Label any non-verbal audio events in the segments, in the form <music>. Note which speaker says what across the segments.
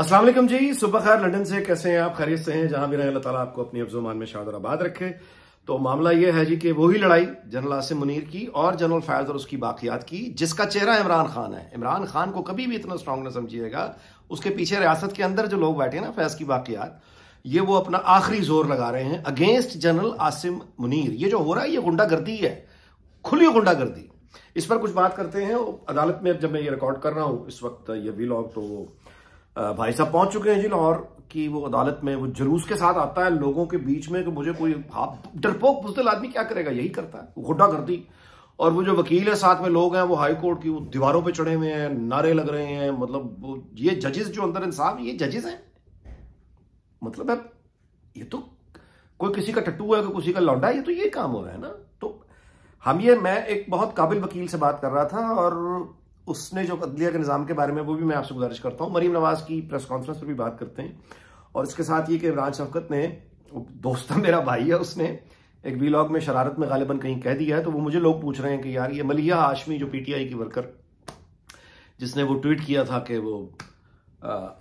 Speaker 1: असलम जी सुबह खैर लंदन से कैसे हैं आप खरीद से हैं जहां भी रहे अल्लाह ताला आपको अपनी अफजुमान में शाद आबाद रखे तो मामला यह है जी कि वही लड़ाई जनरल आसिम मुनीर की और जनरल फैज और उसकी बाकियात की जिसका चेहरा इमरान खान है इमरान खान को कभी भी इतना स्ट्रांग ना समझिएगा उसके पीछे रियासत के अंदर जो लोग बैठे हैं ना फैज की बाकियात ये वो अपना आखिरी जोर लगा रहे हैं अगेंस्ट जनरल आसिम मुनीर ये जो हो रहा है ये गुंडागर्दी है खुली गुंडागर्दी इस पर कुछ बात करते हैं अदालत में जब मैं ये रिकॉर्ड कर रहा हूँ इस वक्त ये वी तो भाई साहब पहुंच चुके हैं जी लाहौर की वो अदालत में वो जुलूस के साथ आता है लोगों के बीच में कि मुझे कोई आप डरपोक बुजदिल आदमी क्या करेगा यही करता है गुड्डा गर्दी और वो जो वकील है साथ में लोग हैं वो हाई कोर्ट की वो दीवारों पे चढ़े हुए हैं नारे लग रहे हैं मतलब ये जजेस जो अंदर इंसाफ ये जजेस हैं मतलब अब ये तो कोई किसी का टट्टू है कोई किसी का लौंडा है ये तो ये काम हो रहा है ना तो हम ये मैं एक बहुत काबिल वकील से बात कर रहा था और उसने जो अदलिया के निज़ाम के बारे में वो भी मैं आपसे गुजारिश करता हूँ मरीम नवाज़ की प्रेस कॉन्फ्रेंस पर भी बात करते हैं और इसके साथ ये कि इमरान शफकत ने दोस्त मेरा भाई है उसने एक वीलॉग में शरारत में गालिबन कहीं कह दिया है तो वो मुझे लोग पूछ रहे हैं कि यार ये मलिया आशमी जो पीटीआई की वर्कर जिसने वो ट्वीट किया था कि वो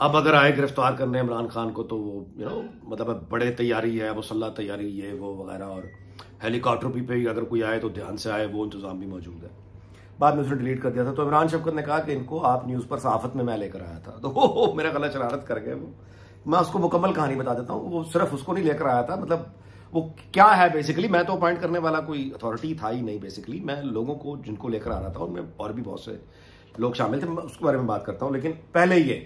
Speaker 1: अब अगर आए गिरफ्तार करने इमरान खान को तो वो यू नो मतलब बड़े तैयारी है वो सलाह तैयारी ये वो वगैरह और हेलीकॉप्टर भी पे अगर कोई आए तो ध्यान से आए वो इंतज़ाम भी मौजूद है बाद में उसने डिलीट कर दिया था तो इमरान शफकत ने कहा कि इनको आप न्यूज़ पर सहाफत में मैं लेकर आया था <laughs> तो हो, हो मेरा गला शरारत कर गए वो मैं उसको मुकम्मल कहानी बता देता हूँ वो सिर्फ उसको नहीं लेकर आया था मतलब वो क्या है बेसिकली मैं तो अपॉइंट करने वाला कोई अथॉरिटी था ही नहीं बेसिकली मैं लोगों को जिनको लेकर आ रहा था उनमें और भी बहुत से लोग शामिल थे मैं उसके बारे में बात करता हूँ लेकिन पहले ये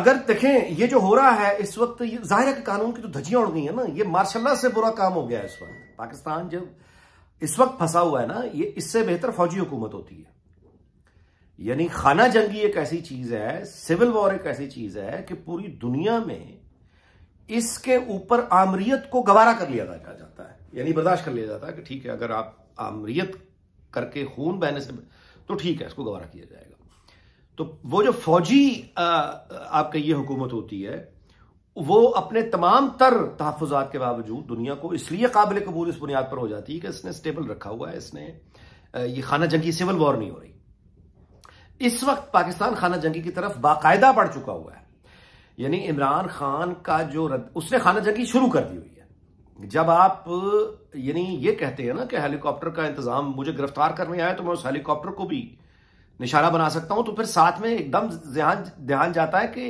Speaker 1: अगर देखें ये जो हो रहा है इस वक्त ये जाहिर है कि कानून की जो तो धजियां उड़ गई है ना ये मार्शाला से बुरा काम हो गया है इस वक्त पाकिस्तान जब इस वक्त फंसा हुआ है ना ये इससे बेहतर फौजी हुकूमत होती है यानी खाना जंगी एक ऐसी चीज है सिविल वॉर एक ऐसी चीज है कि पूरी दुनिया में इसके ऊपर आमरीत को गवारा कर लिया जाता है यानी बर्दाश्त कर लिया जाता है कि ठीक है अगर आप आमरीत करके खून बहने से तो ठीक है इसको गवारा किया जाएगा तो वो जो फौजी आपका ये हुकूमत होती है वो अपने तमाम तर तहफात के बावजूद दुनिया को इसलिए काबिल कबूल इस बुनियाद पर हो जाती है कि इसने स्टेबल रखा हुआ है इसने ये खाना जंगी सिविल वॉर नहीं हो रही इस वक्त पाकिस्तान खाना जंगी की तरफ बाकायदा बढ़ चुका हुआ है यानी इमरान खान का जो रद उसने खाना जंगी शुरू कर दी हुई है जब आप यानी ये कहते हैं ना कि हेलीकॉप्टर का इंतजाम मुझे गिरफ्तार करने आया तो मैं उस हेलीकॉप्टर को भी निशाना बना सकता हूं तो फिर साथ में एकदम ध्यान ध्यान जाता है कि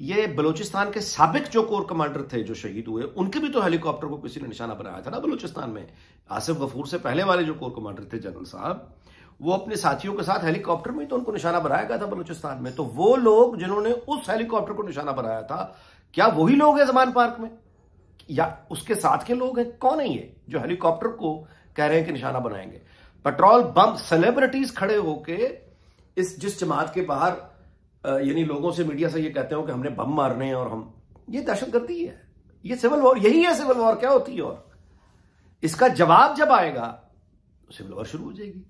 Speaker 1: ये बलूचिस्तान के सबक जो कोर कमांडर थे जो शहीद हुए उनके भी तो हेलीकॉप्टर को किसी ने निशाना बनाया था ना बलूचिस्तान में आसिफ गफूर से पहले वाले जो कोर कमांडर थे जनरल साहब वो अपने साथियों के साथ हेलीकॉप्टर में तो उनको निशाना बनाया गया था बलूचिस्तान में तो वो लोग जिन्होंने उस हेलीकॉप्टर को निशाना बनाया था क्या वही लोग हैं जमान पार्क में या उसके साथ के लोग हैं कौन है ये जो हेलीकॉप्टर को कह रहे हैं कि निशाना बनाएंगे पेट्रोल बम सेलिब्रिटीज खड़े होके इस जिस जमात के बाहर यानी लोगों से मीडिया से ये कहते हो कि हमने बम मारने हैं और हम ये दहशत गर्दी है ये सिविल वॉर यही है सिविल वॉर क्या होती है और इसका जवाब जब आएगा तो सिविल वॉर शुरू हो जाएगी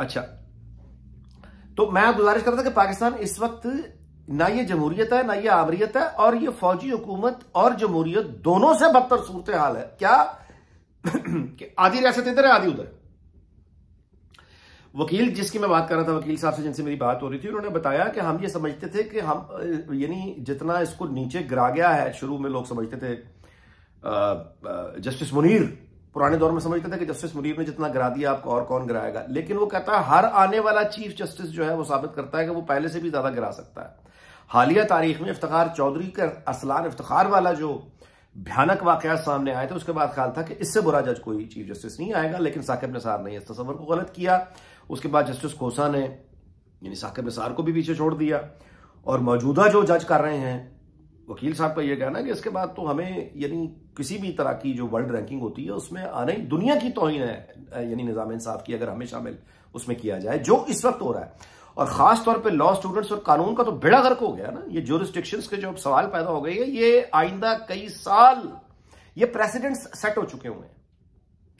Speaker 1: अच्छा तो मैं गुजारिश करता कि पाकिस्तान इस वक्त ना ये जमहूरियत है ना ये आमरीत है और ये फौजी हुकूमत और जमहूरियत दोनों से बदतर सूरत हाल है क्या <clears throat> कि आधी रियासत इधर है आधी उधर है वकील जिसकी मैं बात कर रहा था वकील साहब से जिनसे मेरी बात हो रही थी उन्होंने बताया कि हम ये समझते थे कि हम यानी जितना इसको नीचे गिरा गया है शुरू में लोग समझते थे जस्टिस मुनीर पुराने दौर में समझते थे कि जस्टिस मुनीर ने जितना गिरा दिया आपको और कौन गिराएगा लेकिन वो कहता है हर आने वाला चीफ जस्टिस जो है वो साबित करता है कि वो पहले से भी ज्यादा गिरा सकता है हालिया तारीख में इफ्तार चौधरी का असलान इफ्तार वाला जो भयानक वाकया सामने आए थे उसके बाद ख्याल था कि इससे बुरा जज कोई चीफ जस्टिस नहीं आएगा लेकिन साकिब निसार ने इस तस्वर को गलत किया उसके बाद जस्टिस खोसा ने यानी साकिब निसार को भी पीछे छोड़ दिया और मौजूदा जो जज कर रहे हैं वकील साहब का यह कहना कि इसके बाद तो हमें यानी किसी भी तरह की जो वर्ल्ड रैंकिंग होती है उसमें आने दुनिया की तोहिन है यानी निज़ाम इंसाफ की अगर हमें शामिल उसमें किया जाए जो इस वक्त हो रहा है और खास तौर पे लॉ स्टूडेंट्स और कानून का तो बेड़ा गर्क हो गया ना ये रिस्ट्रिक्शन के जो सवाल पैदा हो गए ये आइंदा कई साल ये प्रेसिडेंट्स सेट हो चुके हुए हैं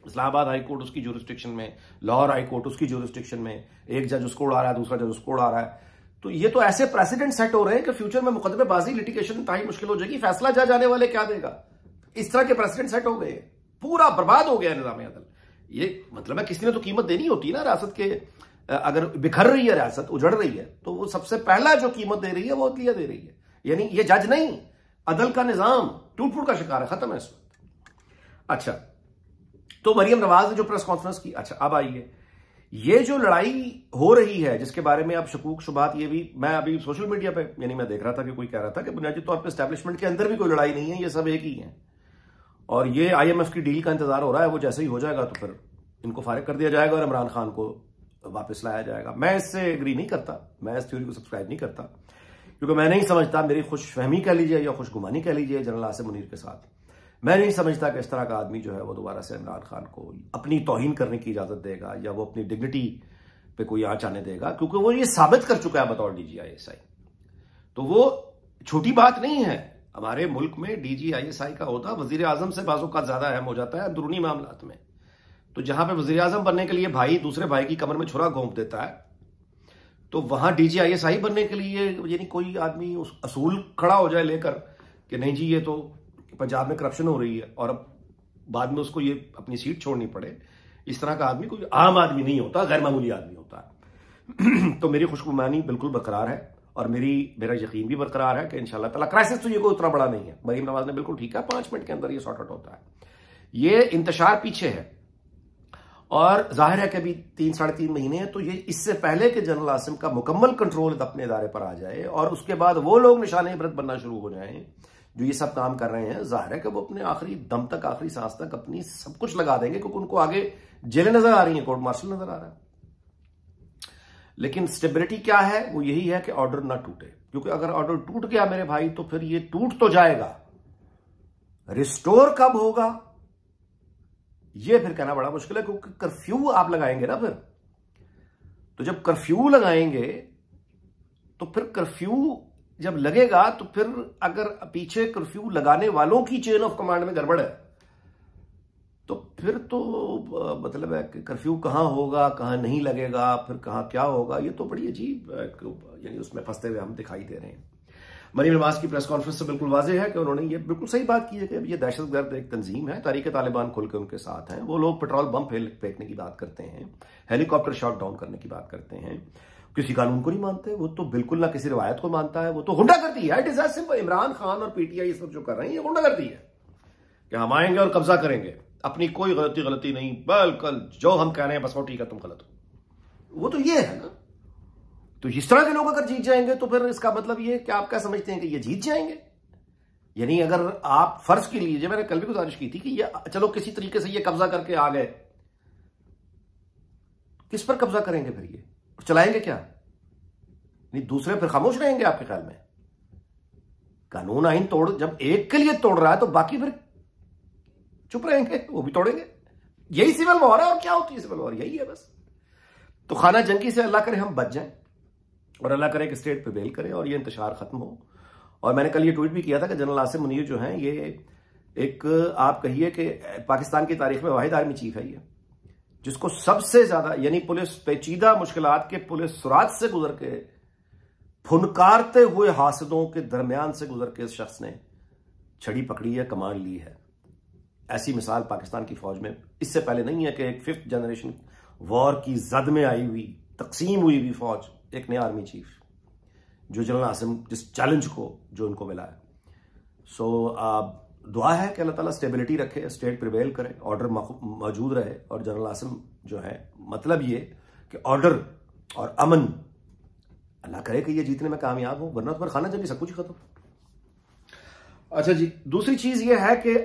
Speaker 1: इस्लाहाबाद हाई कोर्ट उसकी जोरिस्ट्रिक्शन में लाहौर हाई कोर्ट उसकी जोरिस्ट्रिक्शन में एक जज उसको उड़ा रहा है दूसरा जज उसको उड़ा रहा है तो ये तो ऐसे प्रेसिडेंट सेट हो रहे हैं कि फ्यूचर में मुकदमेबाजी लिटिगेशन ताही मुश्किल हो जाएगी फैसला जज आने वाले क्या देगा इस तरह के प्रेसिडेंट सेट हो गए पूरा बर्बाद हो गया निजाम अदल ये मतलब है किसी ने तो कीमत देनी होती ना रियासत के अगर बिखर रही है रियासत उजड़ रही है तो वो सबसे पहला जो कीमत दे रही है वो अदलिया दे रही है यानी ये जज नहीं अदल का निजाम टूट फूट का शिकार है खत्म है इस वक्त अच्छा तो मरियम नवाज ने जो प्रेस कॉन्फ्रेंस की अच्छा अब आइए ये जो लड़ाई हो रही है जिसके बारे में आप शकूक शुबात ये भी मैं अभी सोशल मीडिया पे यानी मैं देख रहा था कि कोई कह रहा था कि बुनियादी तौर पर स्टैब्लिशमेंट के अंदर भी कोई लड़ाई नहीं है ये सब एक ही है और ये आईएमएफ की डील का इंतजार हो रहा है वो जैसे ही हो जाएगा तो फिर इनको फारिग कर दिया जाएगा और इमरान खान को वापस लाया जाएगा मैं इससे एग्री नहीं करता मैं इस थ्योरी को सब्सक्राइब नहीं करता क्योंकि मैं नहीं समझता मेरी खुश कह लीजिए या खुशगुमानी कह लीजिए जनरल आसिम मुनीर के साथ मैं नहीं समझता कि इस तरह का आदमी जो है वो दोबारा से इमरान खान को अपनी तोहन करने की इजाज़त देगा या वो अपनी डिग्निटी पे कोई आँच आने देगा क्योंकि वो ये साबित कर चुका है बतौर D G I S I तो वो छोटी बात नहीं है हमारे मुल्क में D G I S I का होता वजीर आजम से बाजू का ज़्यादा अहम हो जाता है अंदरूनी मामला में तो जहां पर वजी आजम बनने के लिए भाई दूसरे भाई की कमर में छुरा घोंप देता है तो वहां D G I S I बनने के लिए यानी कोई आदमी उस असूल खड़ा हो जाए लेकर कि नहीं जी ये तो पंजाब में करप्शन हो रही है और अब बाद में उसको ये अपनी सीट छोड़नी पड़े इस तरह का आदमी कोई आम आदमी नहीं होता गैर मामूली आदमी होता है <clears throat> तो मेरी खुशगुमानी बिल्कुल बरकरार है और मेरी मेरा यकीन भी बरकरार है कि इन ताला क्राइसिस तो ये कोई उतना बड़ा नहीं है मरीम नवाज ने बिल्कुल ठीक है पांच मिनट के अंदर ये शॉर्ट आउट होता है ये इंतशार पीछे है और जाहिर है कि अभी तीन साढ़े तीन महीने हैं तो ये इससे पहले कि जनरल आसिम का मुकम्मल कंट्रोल अपने इदारे पर आ जाए और उसके बाद वो लोग निशान इबरत बनना शुरू हो जाएं जो ये सब काम कर रहे हैं जाहिर है कि वो अपने आखिरी दम तक आखिरी सांस तक अपनी सब कुछ लगा देंगे क्योंकि उनको आगे जेलें नजर आ रही हैं कोर्ट मार्शल नजर आ रहा है लेकिन स्टेबिलिटी क्या है वो यही है कि ऑर्डर ना टूटे क्योंकि अगर ऑर्डर टूट गया मेरे भाई तो फिर ये टूट तो जाएगा रिस्टोर कब होगा ये फिर कहना बड़ा मुश्किल है क्योंकि कर्फ्यू आप लगाएंगे ना फिर तो जब कर्फ्यू लगाएंगे तो फिर कर्फ्यू जब लगेगा तो फिर अगर पीछे कर्फ्यू लगाने वालों की चेन ऑफ कमांड में गड़बड़ है तो फिर तो मतलब है कि कर्फ्यू कहाँ होगा कहाँ नहीं लगेगा फिर कहाँ क्या होगा ये तो बड़ी अजीब यानी उसमें फंसते हुए हम दिखाई दे रहे हैं मरीम नवाज की प्रेस कॉन्फ्रेंस से बिल्कुल वाजह है कि उन्होंने ये बिल्कुल सही बात की है कि ये दहशतगर्द एक तंजीम है तारीख तालिबान खुलकर उनके साथ हैं वो लोग पेट्रोल बम फेंकने की बात करते हैं हेलीकॉप्टर शॉट डाउन करने की बात करते हैं किसी कानून को नहीं मानते वो तो बिल्कुल ना किसी रिवायत को मानता है वो तो हुडा करती है it is simple Imran Khan और पीटीआई ये सब जो कर रहे हैं ये हुडा करती है कि हम आएंगे और कब्जा करेंगे अपनी कोई गलती गलती नहीं बिल्कुल जो हम कह रहे हैं बस वो ठीक है तुम गलत हो वो तो ये है ना तो इस तरह के लोग अगर जीत जाएंगे तो फिर इसका मतलब ये कि आप क्या समझते हैं कि ये जीत जाएंगे यानी अगर आप फर्ज के लिए मैंने कल भी गुजारिश की थी कि ये चलो किसी तरीके से ये कब्जा करके आ गए किस पर कब्जा करेंगे फिर ये चलाएंगे क्या नहीं दूसरे फिर खामोश रहेंगे आपके ख्याल में कानून आइन तोड़ जब एक के लिए तोड़ रहा है तो बाकी फिर चुप रहेंगे वो भी तोड़ेंगे यही सिविल वॉर है और क्या होती है सिविल वॉर यही है बस तो खाना जंगी से अल्लाह करे हम बच जाएं और अल्लाह करे कि स्टेट पे बेल करे और ये इंतशार खत्म हो और मैंने कल ये ट्वीट भी किया था कि जनरल आसिम मुनीर जो हैं ये एक आप कहिए कि पाकिस्तान की तारीख में वाहिद आर्मी चीफ है ये जिसको सबसे ज्यादा यानी पुलिस पेचीदा मुश्किल के पुलिस सुराज से गुजर के फुनकारते हुए हासदों के दरमियान से गुजर के इस शख्स ने छड़ी पकड़ी है कमान ली है ऐसी मिसाल पाकिस्तान की फौज में इससे पहले नहीं है कि एक फिफ्थ जनरेशन वॉर की जद में आई हुई तकसीम हुई हुई फौज एक नया आर्मी चीफ जो जनरल आसिम जिस चैलेंज को जो उनको मिला है सो so, आप दुआ है कि अल्लाह ताला स्टेबिलिटी रखे स्टेट प्रिवेल करे ऑर्डर मौजूद रहे और जनरल आसिम जो है मतलब ये कि ऑर्डर और अमन अल्लाह करे कि ये जीतने में कामयाब हो वरना तो खाना जंगी सब कुछ खत्म अच्छा जी दूसरी चीज ये है कि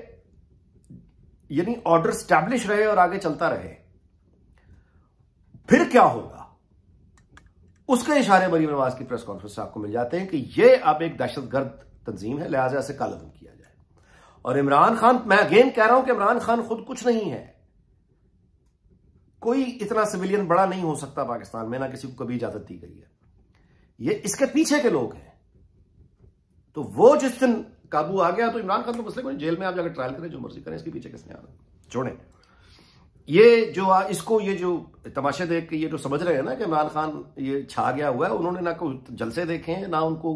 Speaker 1: यानी ऑर्डर स्टैब्लिश रहे और आगे चलता रहे फिर क्या होगा उसके इशारे मरीम नवाज की प्रेस कॉन्फ्रेंस से आपको मिल जाते हैं कि यह अब एक दहशतगर्द तंजीम है लिहाजा से कालदम किया और इमरान खान मैं अगेन कह रहा हूं कि इमरान खान खुद कुछ नहीं है कोई इतना सिविलियन बड़ा नहीं हो सकता पाकिस्तान में ना किसी को कभी इजाजत दी गई है ये इसके पीछे के लोग हैं तो वो जिस दिन काबू आ गया तो इमरान खान तो मसले को जेल में आप जाकर ट्रायल करें जो मर्जी करें इसके पीछे किसने आना छोड़े ये जो आ, इसको ये जो तमाशे देख के ये जो समझ रहे हैं ना कि इमरान खान ये छा गया हुआ है उन्होंने ना कोई जलसे देखे हैं ना उनको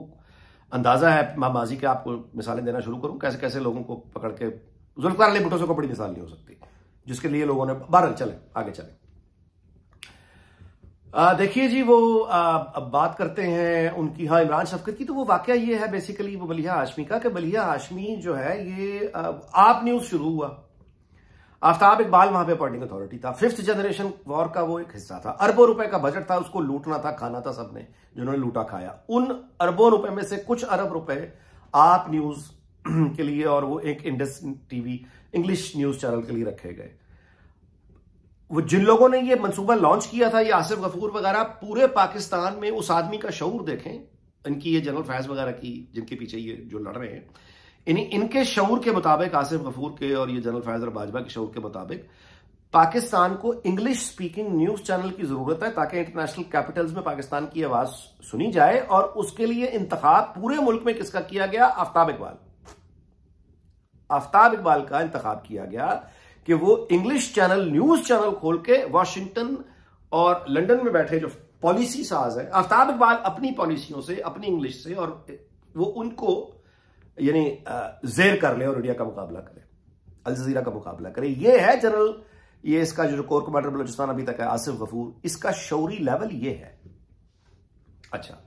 Speaker 1: अंदाज़ा है मैं माजी के आपको मिसालें देना शुरू करूं कैसे कैसे लोगों को पकड़ के जुल्फार अली भुट्टो से को बड़ी मिसाल नहीं हो सकती जिसके लिए लोगों ने बार चले आगे चले देखिए जी वो आ, अब बात करते हैं उनकी हाँ इमरान शफकत की तो वो वाक्य ये है बेसिकली वो बलिया हाशमी का कि बलिया हाशमी जो है ये आ, आप न्यूज़ शुरू हुआ आफ्ताब इकबाल वहां पे अपॉइंटिंग अथॉरिटी था फिफ्थ जनरेशन वॉर का वो एक हिस्सा था अरबों रुपए का बजट था उसको लूटना था खाना था सबने जिन्होंने लूटा खाया उन अरबों रुपए में से कुछ अरब रुपए आप न्यूज <clears throat> के लिए और वो एक Indus TV English news channel के लिए रखे गए वो जिन लोगों ने ये मंसूबा लॉन्च किया था ये आसिफ गफूर वगैरह पूरे पाकिस्तान में उस आदमी का शौर देखें इनकी ये जनरल फैज वगैरह की जिनके पीछे ये जो लड़ रहे हैं यानी इनके शौर के मुताबिक आसिफ गफूर के और ये जनरल फैजर बाजवा के शौर के मुताबिक पाकिस्तान को इंग्लिश स्पीकिंग न्यूज चैनल की जरूरत है ताकि इंटरनेशनल कैपिटल्स में पाकिस्तान की आवाज सुनी जाए और उसके लिए इंतखा पूरे मुल्क में किसका किया गया आफ्ताब इकबाल आफ्ताब इकबाल का इंतखाब किया गया कि वो इंग्लिश चैनल न्यूज चैनल खोल के वॉशिंगटन और लंदन में बैठे जो पॉलिसी साज है आफ्ताब इकबाल अपनी पॉलिसियों से अपनी इंग्लिश से और वो उनको यानी जेर कर ले और इंडिया का मुकाबला करे अलजीरा का मुकाबला करे यह है जनरल ये इसका जो कोर कमांडर बलोचिस्तान अभी तक है आसिफ गफूर इसका शौरी लेवल ये है अच्छा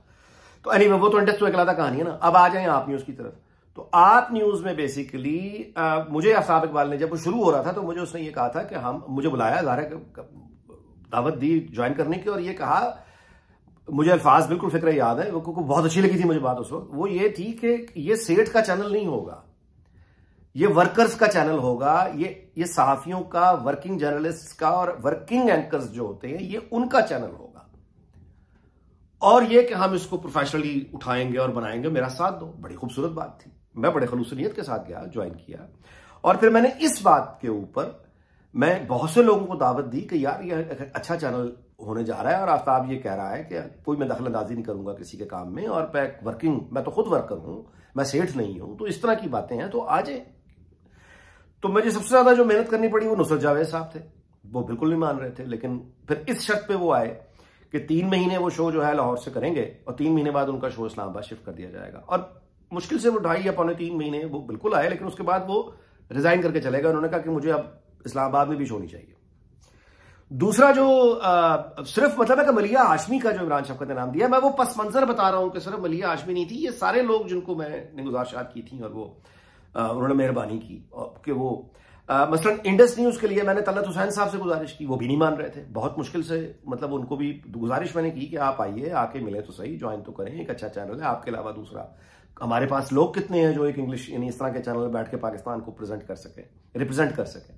Speaker 1: तो एनी anyway, वो तो इंटरेस्ट इकलाता तो कहानी है ना अब आ जाए आप न्यूज की तरफ तो आप न्यूज में बेसिकली आ, मुझे असाब इकबाल ने जब वो शुरू हो रहा था तो मुझे उसने ये कहा था कि हम मुझे बुलाया दावत दी ज्वाइन करने की और ये कहा मुझे अल्फाज बिल्कुल फिक्र याद है वो बहुत अच्छी लगी थी मुझे बात उस वक्त वो ये थी कि ये सेठ का चैनल नहीं होगा ये वर्कर्स का चैनल होगा ये ये सहाफियों का वर्किंग जर्नलिस्ट का और वर्किंग एंकर्स जो होते हैं ये उनका चैनल होगा और ये कि हम इसको प्रोफेशनली उठाएंगे और बनाएंगे मेरा साथ दो बड़ी खूबसूरत बात थी मैं बड़े खलूसनीत के साथ गया ज्वाइन किया और फिर मैंने इस बात के ऊपर मैं बहुत से लोगों को दावत दी कि यार यह अच्छा चैनल होने जा रहा है और आफ्ताब ये कह रहा है कि कोई मैं दखल अंदाजी नहीं करूंगा किसी के काम में और मैं वर्किंग मैं तो खुद वर्कर हूं मैं सेठ नहीं हूं तो इस तरह की बातें हैं तो आज तो मुझे सबसे ज्यादा जो मेहनत करनी पड़ी वो नुसरत जावेद साहब थे वो बिल्कुल नहीं मान रहे थे लेकिन फिर इस शर्त पे वो आए कि तीन महीने वो शो जो है लाहौर से करेंगे और तीन महीने बाद उनका शो इस्लामाबाद शिफ्ट कर दिया जाएगा और मुश्किल से वो ढाई या पौने तीन महीने वो बिल्कुल आए लेकिन उसके बाद वो रिजाइन करके चले गए उन्होंने कहा कि मुझे अब इस्लामाबाद में भी शो नहीं चाहिए दूसरा जो आ, सिर्फ मतलब है कि मलिया आशमी का जो इमरान शफकत तो ने नाम दिया मैं वो पस मंजर बता रहा हूं कि सिर्फ मलिया आशमी नहीं थी ये सारे लोग जिनको मैंने गुजारिशात की थी और वो उन्होंने मेहरबानी की कि वो मसल मसलन इंडस न्यूज के लिए मैंने तलत हुसैन साहब से गुजारिश की वो भी नहीं मान रहे थे बहुत मुश्किल से मतलब उनको भी गुजारिश मैंने की कि आप आइए आके मिले तो सही ज्वाइन तो करें एक अच्छा चैनल है आपके अलावा दूसरा हमारे पास लोग कितने हैं जो एक इंग्लिश यानी इस तरह के चैनल बैठ के पाकिस्तान को प्रेजेंट कर सके रिप्रेजेंट कर सकें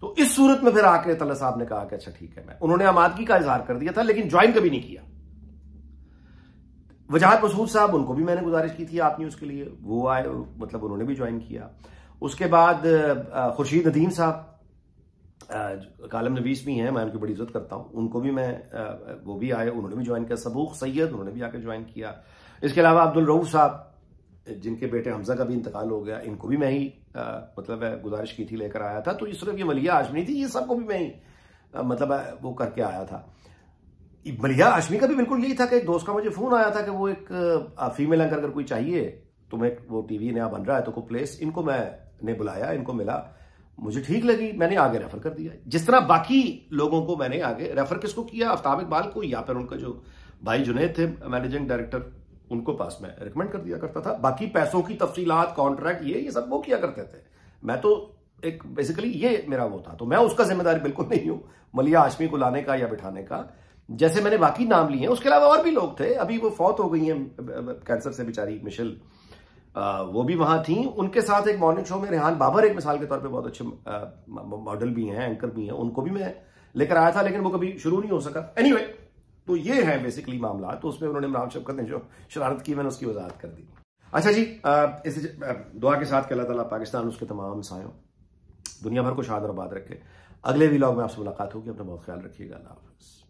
Speaker 1: तो इस सूरत में फिर आके तला साहब ने कहा कि अच्छा ठीक है मैं उन्होंने आमादगी का इजहार कर दिया था लेकिन ज्वाइन कभी नहीं किया वजाहत मसूद साहब उनको भी मैंने गुजारिश की थी आप न्यूज के लिए वो आए मतलब उन्होंने भी ज्वाइन किया उसके बाद खुर्शीद नदीम साहब कालम नवीस भी हैं मैं उनकी बड़ी इज्जत करता हूं उनको भी मैं वो भी आए उन्होंने भी ज्वाइन किया सबूक सैयद उन्होंने भी आके ज्वाइन किया इसके अलावा अब्दुल रऊफ साहब जिनके बेटे हमजा का भी इंतकाल हो गया इनको भी मैं ही आ, मतलब है गुजारिश की थी लेकर आया था तो इस सिर्फ ये मलिया आशमी थी ये सबको भी मैं ही आ, मतलब वो करके आया था मलिया आशमी का भी बिल्कुल यही था कि एक दोस्त का मुझे फ़ोन आया था कि वो एक फीमेल एंकर अगर कोई चाहिए तुम्हें तो वो टीवी नया बन रहा है तो को प्लेस इनको मैं ने बुलाया इनको मिला मुझे ठीक लगी मैंने आगे रेफर कर दिया जिस तरह बाकी लोगों को मैंने आगे रेफर किसको किया आफ्ताब इकबाल को या फिर उनका जो भाई जुनेद थे मैनेजिंग डायरेक्टर उनको पास में रिकमेंड कर दिया करता था बाकी पैसों की तफसीलात कॉन्ट्रैक्ट ये ये सब वो किया करते थे मैं तो एक बेसिकली ये मेरा वो था तो मैं उसका जिम्मेदारी बिल्कुल <laughs> नहीं हूं मलिया आशमी को लाने का या बिठाने का जैसे मैंने बाकी नाम लिए हैं उसके अलावा और भी लोग थे अभी वो फौत हो गई हैं कैंसर से बेचारी मिशिल वो भी वहां थी उनके साथ एक मॉर्निंग शो में रेहान बाबर एक मिसाल के तौर पे बहुत अच्छे मॉडल भी हैं एंकर भी हैं उनको भी मैं लेकर आया था लेकिन वो कभी शुरू नहीं हो सका एनी anyway, तो ये है बेसिकली मामला तो उसमें उन्होंने इमरान शफकत ने जो शरारत की मैंने उसकी वजाहत कर दी अच्छा जी इस दुआ के साथ अल्लाह ताला पाकिस्तान उसके तमाम सायों दुनिया भर को शादर और आबाद रखे अगले वीलॉग में आपसे मुलाकात होगी अपना बहुत ख्याल रखिएगा अल्लाह हाफिज़